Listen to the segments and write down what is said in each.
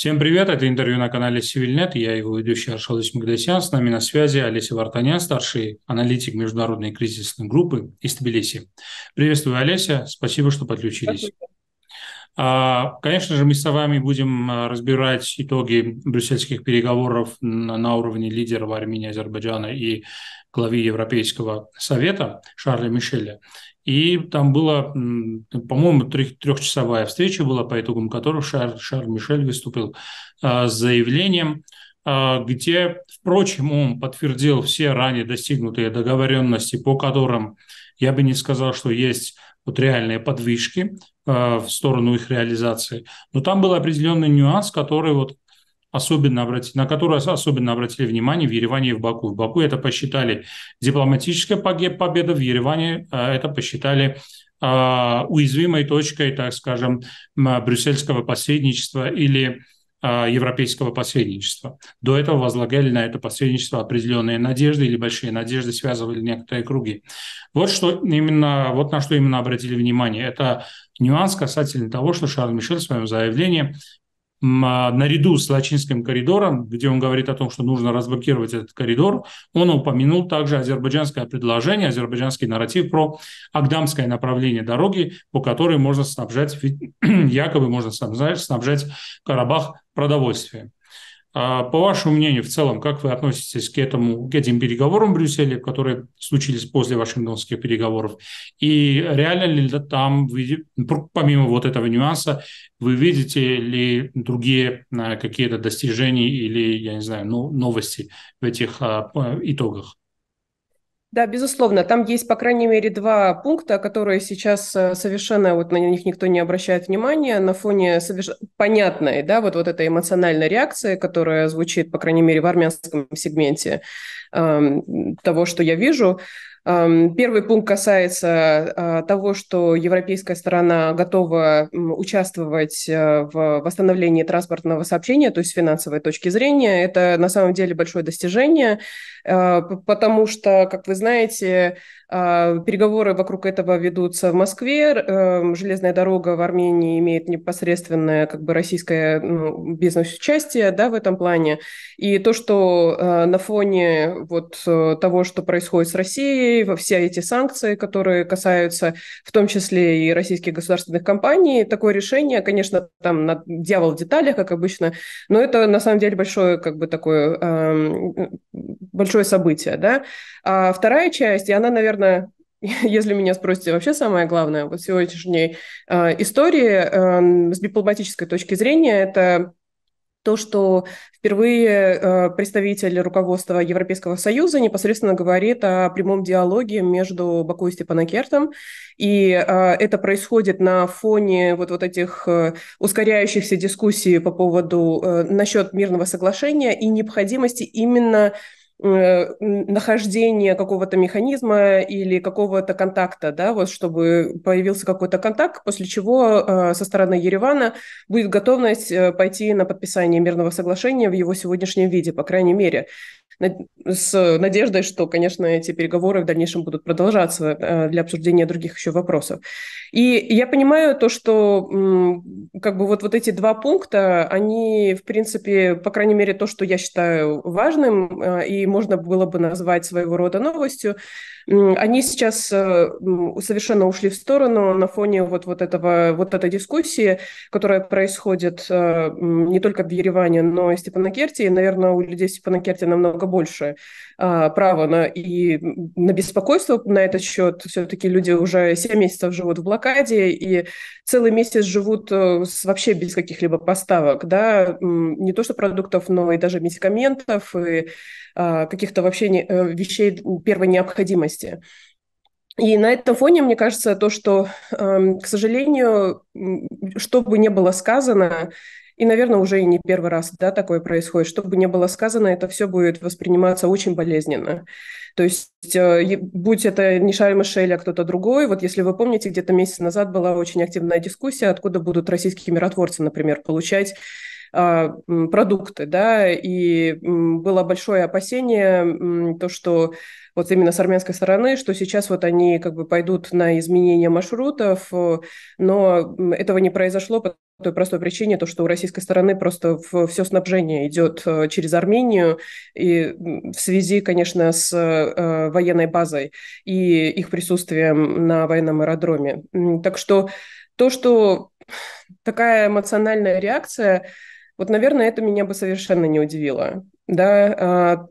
Всем привет, это интервью на канале Civilnet, я его ведущий Аршал Магдасян, с нами на связи Олеся Вартанян, старший аналитик Международной кризисной группы из Тбилиси. Приветствую, Олеся, спасибо, что подключились. А, конечно же, мы с вами будем а, разбирать итоги брюссельских переговоров на уровне лидеров Армении, Азербайджана и главы Европейского совета Шарля Мишеля. И там была, по-моему, трех, трехчасовая встреча была, по итогам которой Шарль, Шарль Мишель выступил э, с заявлением, э, где, впрочем, он подтвердил все ранее достигнутые договоренности, по которым я бы не сказал, что есть вот реальные подвижки э, в сторону их реализации. Но там был определенный нюанс, который вот особенно обратили, на которую особенно обратили внимание в Ереване и в Баку. В Баку это посчитали дипломатическая победа, в Ереване а, это посчитали а, уязвимой точкой, так скажем, брюссельского посредничества или а, европейского посредничества. До этого возлагали на это посредничество определенные надежды или большие надежды, связывали некоторые круги. Вот, что именно, вот на что именно обратили внимание. Это нюанс касательно того, что Шарль Мишель в своем заявлении а, наряду с Лачинским коридором, где он говорит о том, что нужно разблокировать этот коридор, он упомянул также азербайджанское предложение, азербайджанский нарратив про агдамское направление дороги, по которой можно снабжать, якобы можно снабжать, снабжать Карабах продовольствием. А по вашему мнению, в целом, как вы относитесь к, этому, к этим переговорам в Брюсселе, которые случились после вашингтонских переговоров? И реально ли там, помимо вот этого нюанса, вы видите ли другие э, какие-то достижения или, я не знаю, ну, новости в этих а, итогах? Да, безусловно. Там есть, по крайней мере, два пункта, которые сейчас э, совершенно, вот на них никто не обращает внимания, на фоне соверш... понятной, да, вот, вот этой эмоциональной реакции, которая звучит, по крайней мере, в армянском сегменте э, того, что я вижу. Эм, первый пункт касается э, того, что европейская сторона готова участвовать э, в восстановлении транспортного сообщения, то есть с финансовой точки зрения. Это на самом деле большое достижение, э, потому что, как вы знаете, переговоры вокруг этого ведутся в Москве. Эм, железная дорога в Армении имеет непосредственное как бы российское ну, бизнес-участие да, в этом плане. И то, что на фоне вот того, что происходит с Россией, санкции, во все эти санкции, которые касаются в том числе и российских государственных компаний. Такое решение, конечно, там на дьявол в деталях, как обычно, но это на самом деле большое, как бы такое э, большое событие, да. А вторая часть, и она, наверное, если меня спросите, вообще самое главное вот сегодняшней э, истории э, с дипломатической точки зрения, это то, что впервые э, представитель руководства Европейского Союза непосредственно говорит о прямом диалоге между Баку и Степанакертом. И э, это происходит на фоне вот, вот этих э, ускоряющихся дискуссий по поводу насчет мирного соглашения и необходимости именно Э, нахождение какого-то механизма или какого-то контакта, да, вот чтобы появился какой-то контакт, после чего э, со стороны Еревана будет готовность э, пойти на подписание мирного соглашения в его сегодняшнем виде, по крайней мере с надеждой, что, конечно, эти переговоры в дальнейшем будут продолжаться э, для обсуждения других еще вопросов. И я понимаю то, что как бы вот, вот эти два пункта, они, в принципе, по крайней мере, то, что я считаю важным, э, и можно было бы назвать своего рода новостью, они сейчас э, совершенно ушли в сторону на фоне вот, вот, этого, вот этой дискуссии, которая происходит э, не только в Ереване, но и в Степанакерте. И, наверное, у людей в Степанакерте намного больше а, права на, и на беспокойство на этот счет. Все-таки люди уже 7 месяцев живут в блокаде и целый месяц живут э, вообще без каких-либо поставок, да, не то что продуктов, но и даже медикаментов и а, каких-то вообще вещей первой необходимости месте. И на этом фоне, мне кажется, то, что, эм, к сожалению, что бы ни было сказано, и, наверное, уже и не первый раз да, такое происходит, что бы ни было сказано, это все будет восприниматься очень болезненно. То есть, э, будь это не Шарль Мишель, а кто-то другой, вот если вы помните, где-то месяц назад была очень активная дискуссия, откуда будут российские миротворцы, например, получать а, продукты, да, и было большое опасение, то, что вот именно с армянской стороны, что сейчас вот они как бы пойдут на изменение маршрутов, э, но этого не произошло по той простой причине, то, что у российской стороны просто все снабжение идет э, через Армению и в связи, конечно, с э, военной базой и их присутствием на военном аэродроме. Так что то, что такая эмоциональная реакция, вот, наверное, это меня бы совершенно не удивило. Да, а,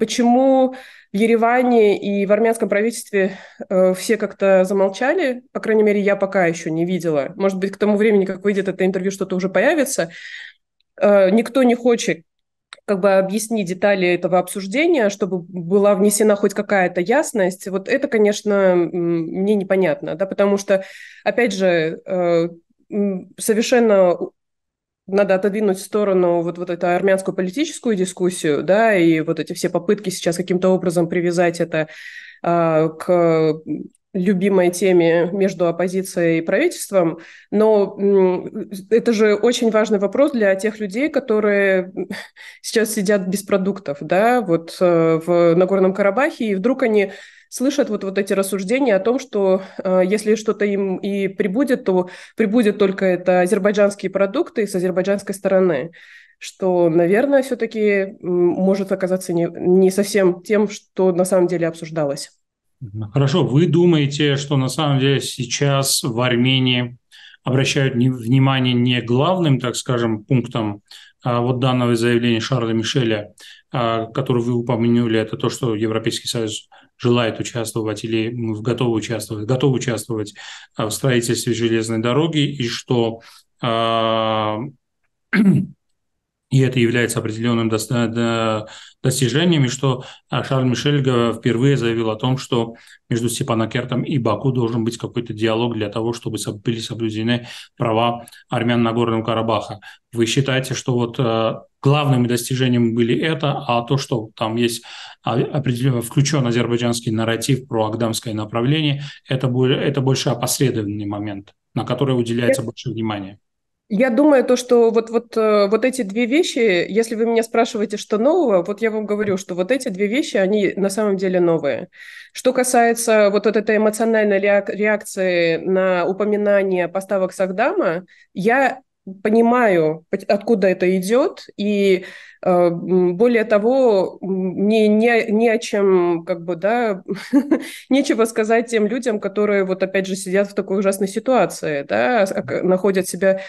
Почему в Ереване и в армянском правительстве э, все как-то замолчали? По крайней мере, я пока еще не видела. Может быть, к тому времени, как выйдет это интервью, что-то уже появится. Э, никто не хочет как бы объяснить детали этого обсуждения, чтобы была внесена хоть какая-то ясность, вот это, конечно, мне непонятно, да, потому что, опять же, э, совершенно надо отодвинуть в сторону вот, вот эту армянскую политическую дискуссию, да, и вот эти все попытки сейчас каким-то образом привязать это а, к любимой теме между оппозицией и правительством, но это же очень важный вопрос для тех людей, которые сейчас сидят без продуктов, да, вот э, в Нагорном Карабахе, и вдруг они слышат вот, вот эти рассуждения о том, что э, если что-то им и прибудет, то прибудет только это азербайджанские продукты с азербайджанской стороны что, наверное, все-таки может оказаться не, не совсем тем, что на самом деле обсуждалось. Хорошо, вы думаете, что на самом деле сейчас в Армении обращают внимание не главным, так скажем, пунктом а вот данного заявления Шарля Мишеля, а, который вы упомянули, это то, что Европейский Союз желает участвовать или готовы участвовать, готовы участвовать э, в строительстве железной дороги, и что а, И это является определенным достижением, и что а, Шарль Мишель впервые заявил о том, что между Степанакертом и Баку должен быть какой-то диалог для того, чтобы были соблюдены права армян на горном Карабаха. Вы считаете, что вот э, главными достижениями были это, а то, что там есть определенно включен азербайджанский нарратив про агдамское направление, это, это больше опосредованный момент, на который уделяется больше внимания. Я думаю, то, что вот, вот, э, вот эти две вещи, если вы меня спрашиваете, что нового, вот я вам говорю, что вот эти две вещи, они на самом деле новые. Что касается вот, этой эмоциональной реакции на упоминание поставок Сагдама, я понимаю, откуда это идет, и э, более того, не, не, не о чем, как бы, да, нечего сказать тем людям, которые, вот опять же, сидят в такой ужасной ситуации, да, а, находят себя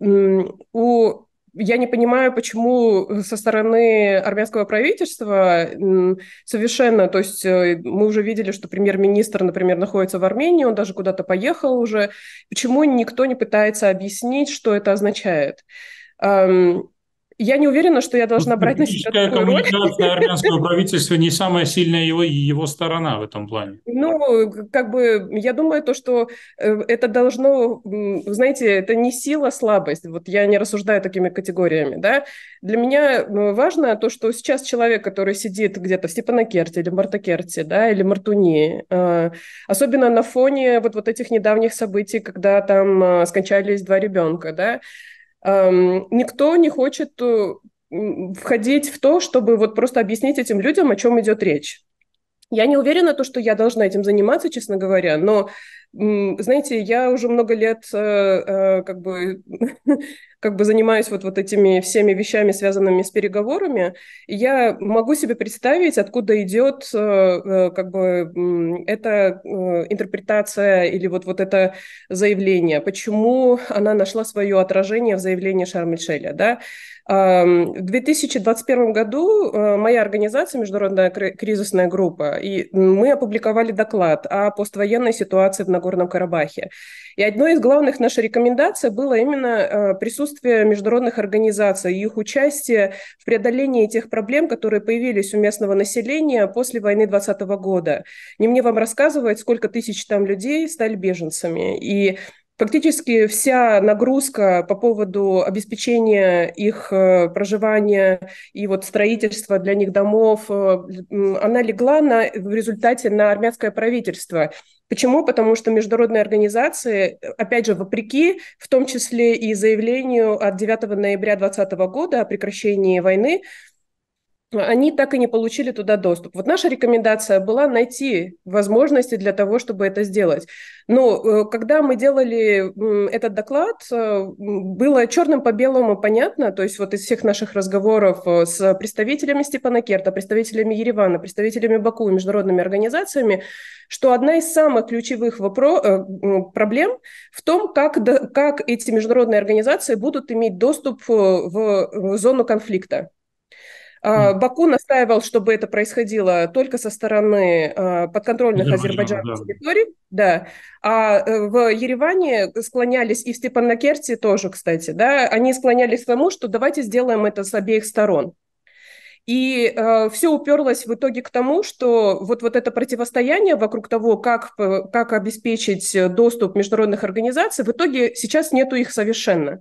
у я не понимаю, почему э, со стороны армянского правительства совершенно, то есть э, мы уже видели, что премьер-министр, например, находится в Армении, он даже куда-то поехал уже, почему никто не пытается объяснить, что это означает? я не уверена, что я должна брать на себя такую роль. коммуникация армянского правительства не самая сильная его, его сторона в этом плане. Ну, как бы, я думаю, то, что э, это должно, знаете, это не сила, а слабость. Вот я не рассуждаю такими категориями, да. Для меня важно то, что сейчас человек, который сидит где-то в Степанакерте или Мартакерте, да, или Мартуни, э, особенно на фоне вот, вот этих недавних событий, когда там э, скончались два ребенка, да, Эм, никто не хочет э, входить в то, чтобы вот просто объяснить этим людям, о чем идет речь. Я не уверена, то, что я должна этим заниматься, честно говоря, но знаете, я уже много лет э, э, как бы, как бы занимаюсь вот, вот этими всеми вещами, связанными с переговорами. я могу себе представить, откуда идет э, как бы эта интерпретация или вот, вот это заявление. Почему она нашла свое отражение в заявлении Шармельшеля, да? В 2021 году моя организация, Международная кризисная группа, и мы опубликовали доклад о поствоенной ситуации в Нагорном Карабахе. И одной из главных наших рекомендаций было именно э, присутствие международных организаций и их участие в преодолении тех проблем, которые появились у местного населения после войны 2020 года. Не мне вам рассказывать, сколько тысяч там людей стали беженцами. И Фактически вся нагрузка по поводу обеспечения их э, проживания и вот строительства для них домов, э, она легла на, в результате на армянское правительство. Почему? Потому что международные организации, опять же, вопреки, в том числе и заявлению от 9 ноября 2020 года о прекращении войны, они так и не получили туда доступ. Вот наша рекомендация была найти возможности для того, чтобы это сделать. Но э, когда мы делали этот доклад, э, было черным по белому понятно, то есть вот из всех наших разговоров э, с представителями Степана Керта, представителями Еревана, представителями Баку, и международными организациями, что одна из самых ключевых вопро- проблем в том, как, как эти международные организации будут иметь доступ в зону конфликта. Баку настаивал, чтобы это происходило только со стороны э, подконтрольных Азербайджану да. территорий, да. А э, в Ереване склонялись, и в Степанакерте тоже, кстати, да, они склонялись к тому, что давайте сделаем это с обеих сторон. И э, все уперлось в итоге к тому, что вот, вот это противостояние вокруг того, как, как обеспечить э, доступ международных организаций, в итоге сейчас нету их совершенно.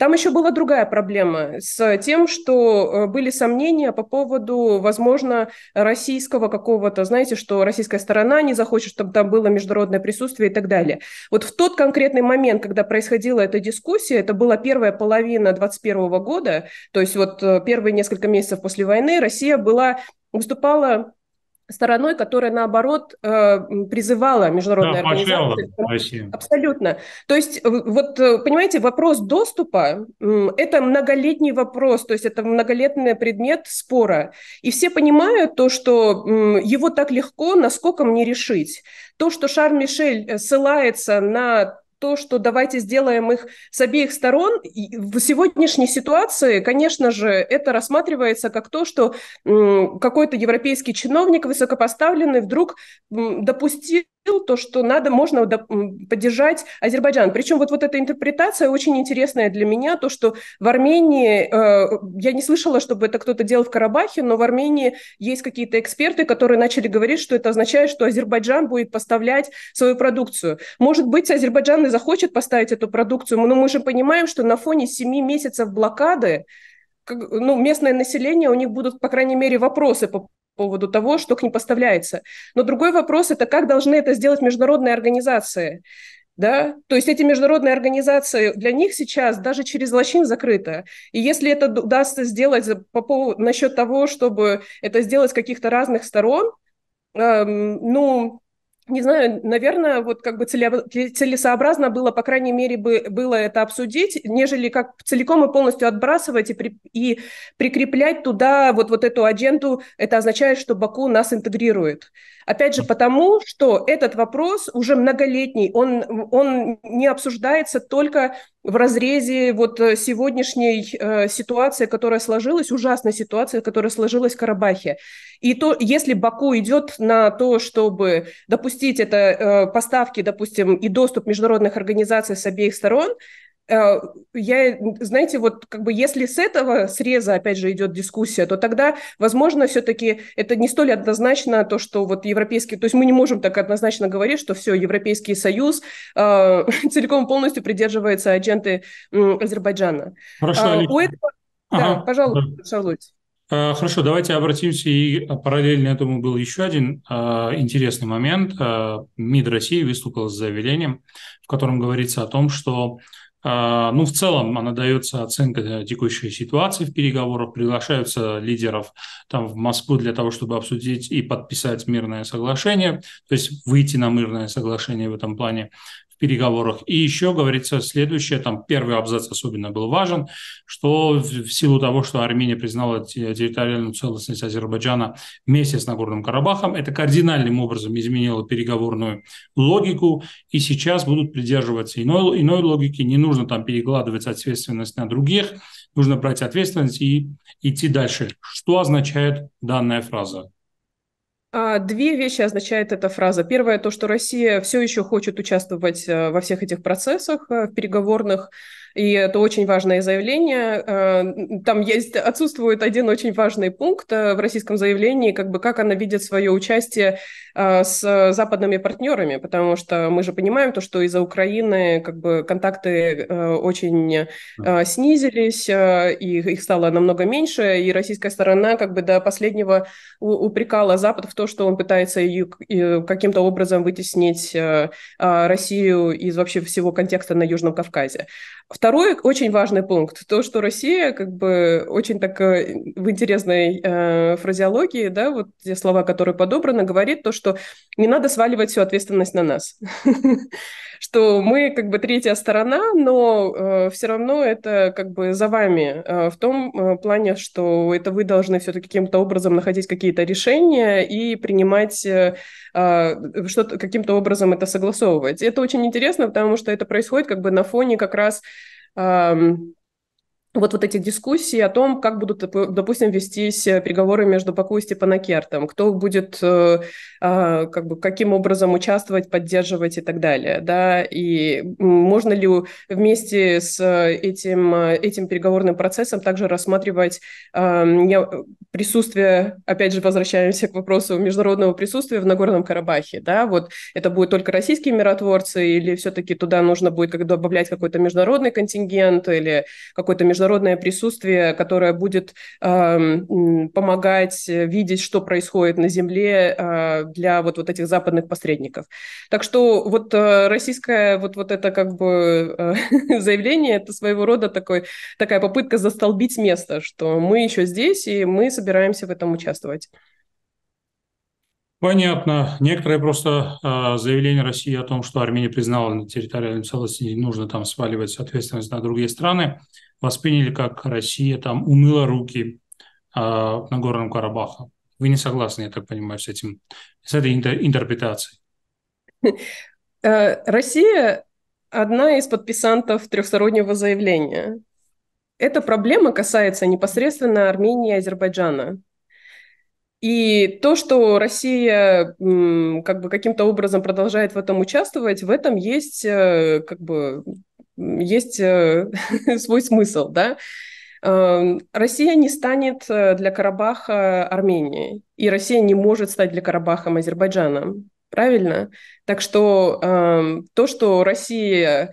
Там еще была другая проблема с тем, что э, были сомнения по поводу, возможно, российского какого-то, знаете, что российская сторона не захочет, чтобы там было международное присутствие и так далее. Вот в тот конкретный момент, когда происходила эта дискуссия, это была первая половина 2021 года, то есть вот э, первые несколько месяцев после войны Россия была выступала стороной, которая, наоборот, э, призывала международные да, организации. Поощряла. Абсолютно. То есть, э, вот, э, понимаете, вопрос доступа – это многолетний вопрос, то есть это многолетний предмет спора. И все понимают то, что его так легко насколько мне решить. То, что Шарль Мишель ссылается на то, что давайте сделаем их с обеих сторон. И в сегодняшней ситуации, конечно же, это рассматривается как то, что какой-то европейский чиновник высокопоставленный вдруг допустил то, что надо, можно поддержать Азербайджан. Причем вот, вот эта интерпретация очень интересная для меня, то, что в Армении, э, я не слышала, чтобы это кто-то делал в Карабахе, но в Армении есть какие-то эксперты, которые начали говорить, что это означает, что Азербайджан будет поставлять свою продукцию. Может быть, Азербайджан и захочет поставить эту продукцию, но мы же понимаем, что на фоне 7 месяцев блокады ну, местное население, у них будут, по крайней мере, вопросы по поводу того, что к ним поставляется. Но другой вопрос – это как должны это сделать международные организации? Да? То есть эти международные организации, для них сейчас даже через лощин закрыто. И если это удастся сделать по поводу, насчет того, чтобы это сделать с каких-то разных сторон, эм, ну, не знаю, наверное, вот как бы целесообразно было, по крайней мере, бы, было это обсудить, нежели как целиком и полностью отбрасывать и, при, и прикреплять туда вот, вот эту агенту, это означает, что Баку нас интегрирует. Опять же, потому что этот вопрос уже многолетний, он, он не обсуждается только в разрезе вот сегодняшней э, ситуации, которая сложилась, ужасной ситуации, которая сложилась в Карабахе. И то, если Баку идет на то, чтобы, допустим, запустить это э, поставки, допустим, и доступ международных организаций с обеих сторон, э, я, знаете, вот как бы если с этого среза, опять же, идет дискуссия, то тогда, возможно, все-таки это не столь однозначно то, что вот европейский, то есть мы не можем так однозначно говорить, что все, Европейский Союз э, целиком полностью придерживается агенты э, Азербайджана. Хорошо, а, у этого... Ага. Да, пожалуйста, да. Шарлоть. А, хорошо, давайте обратимся и а, параллельно этому был еще один а, интересный момент. А, МИД России выступил с заявлением, в котором говорится о том, что а, ну, в целом она дается оценка текущей ситуации в переговорах, приглашаются лидеров там в Москву для того, чтобы обсудить и подписать мирное соглашение, то есть выйти на мирное соглашение в этом плане переговорах. И еще говорится следующее, там первый абзац особенно был важен, что в силу того, что Армения признала территориальную целостность Азербайджана вместе с Нагорным Карабахом, это кардинальным образом изменило переговорную логику, и сейчас будут придерживаться иной, иной логики, не нужно там перекладывать ответственность на других, нужно брать ответственность и идти дальше. Что означает данная фраза? А, две вещи означает эта фраза. Первое, то, что Россия все еще хочет участвовать э, во всех этих процессах э, переговорных. И это очень важное заявление. Э, там есть, отсутствует один очень важный пункт э, в российском заявлении, как бы как она видит свое участие э, с западными партнерами, потому что мы же понимаем то, что из-за Украины как бы контакты очень снизились, и их стало намного меньше, и российская сторона как бы до последнего упрекала Запад в то, что он пытается ее каким-то образом вытеснить Россию из вообще всего контекста на Южном Кавказе. В Второй очень важный пункт, то, что Россия как бы очень так э, в интересной э, фразеологии, да, вот те слова, которые подобраны, говорит то, что не надо сваливать всю ответственность на нас. что мы как бы третья сторона, но э, все равно это как бы за вами э, в том э, плане, что это вы должны все-таки каким-то образом находить какие-то решения и принимать э, э, что-то каким-то образом это согласовывать. Это очень интересно, потому что это происходит как бы на фоне как раз э, вот, вот эти дискуссии о том, как будут, допустим, вестись э, переговоры между Баку и Степанакертом, кто будет, э, а, как бы, каким образом участвовать, поддерживать и так далее, да, и можно ли вместе с э, этим, э, этим переговорным процессом также рассматривать э, присутствие, опять же, возвращаемся к вопросу международного присутствия в Нагорном Карабахе, да, вот это будут только российские миротворцы или все-таки туда нужно будет как добавлять какой-то международный контингент или какой-то международный международное присутствие, которое будет эм, помогать э, видеть, что происходит на земле э, для вот, вот этих западных посредников. Так что вот э, российское вот, вот это как бы заявление, это своего рода такой, такая попытка застолбить место, что мы еще здесь, и мы собираемся в этом участвовать. Понятно. Некоторые просто э, а, заявление России о том, что Армения признала территориальную целостность, не нужно там сваливать ответственность на другие страны, восприняли как Россия там умыла руки э, на Горном Карабахе. Вы не согласны, я так понимаю, с этим, с этой интер- интерпретацией? Э, Россия одна из подписантов трехстороннего заявления. Эта проблема касается непосредственно Армении и Азербайджана. И то, что Россия как бы каким-то образом продолжает в этом участвовать, в этом есть э, как бы есть э, свой смысл, да. Эм, Россия не станет э, для Карабаха Арменией, и Россия не может стать для Карабаха Азербайджаном, правильно? Так что эм, то, что Россия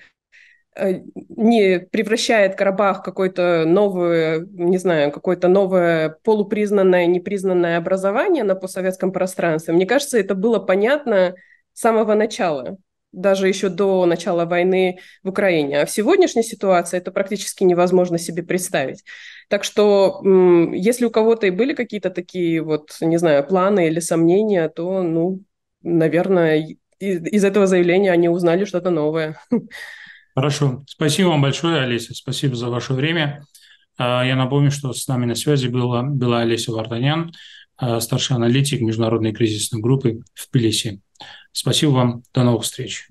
Э, не превращает Карабах в какое-то новое, не знаю, какое-то новое полупризнанное, непризнанное образование на постсоветском пространстве. Мне кажется, это было понятно с самого начала, даже еще до начала войны в Украине. А в сегодняшней ситуации это практически невозможно себе представить. Так что, если у кого-то и были какие-то такие вот, не знаю, планы или сомнения, то, ну, наверное, из, из этого заявления они узнали что-то новое. Хорошо. Спасибо вам большое, Олеся. Спасибо за ваше время. А, я напомню, что с нами на связи была, была Олеся Варданян, а, старший аналитик Международной кризисной группы в Пелесе. Спасибо вам. До новых встреч.